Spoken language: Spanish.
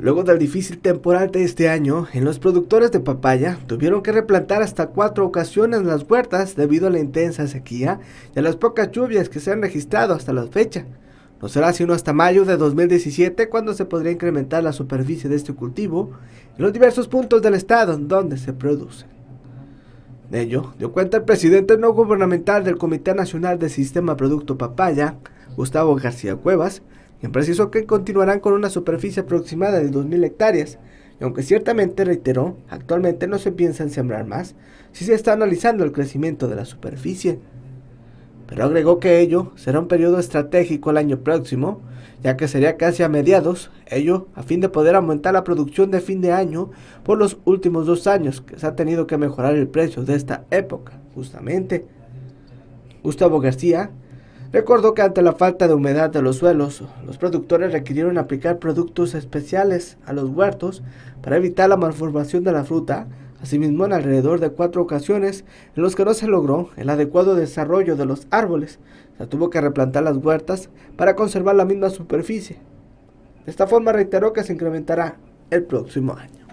Luego del difícil temporal de este año, en los productores de papaya tuvieron que replantar hasta cuatro ocasiones las huertas debido a la intensa sequía y a las pocas lluvias que se han registrado hasta la fecha. No será sino hasta mayo de 2017 cuando se podría incrementar la superficie de este cultivo en los diversos puntos del estado donde se produce. De ello dio cuenta el presidente no gubernamental del Comité Nacional de Sistema Producto Papaya, Gustavo García Cuevas, en precisó que continuarán con una superficie aproximada de 2.000 hectáreas, y aunque ciertamente reiteró, actualmente no se piensa en sembrar más, si se está analizando el crecimiento de la superficie. Pero agregó que ello será un periodo estratégico el año próximo, ya que sería casi a mediados, ello a fin de poder aumentar la producción de fin de año por los últimos dos años, que se ha tenido que mejorar el precio de esta época, justamente. Gustavo García Recordó que ante la falta de humedad de los suelos, los productores requirieron aplicar productos especiales a los huertos para evitar la malformación de la fruta, asimismo en alrededor de cuatro ocasiones en los que no se logró el adecuado desarrollo de los árboles, se tuvo que replantar las huertas para conservar la misma superficie. De esta forma reiteró que se incrementará el próximo año.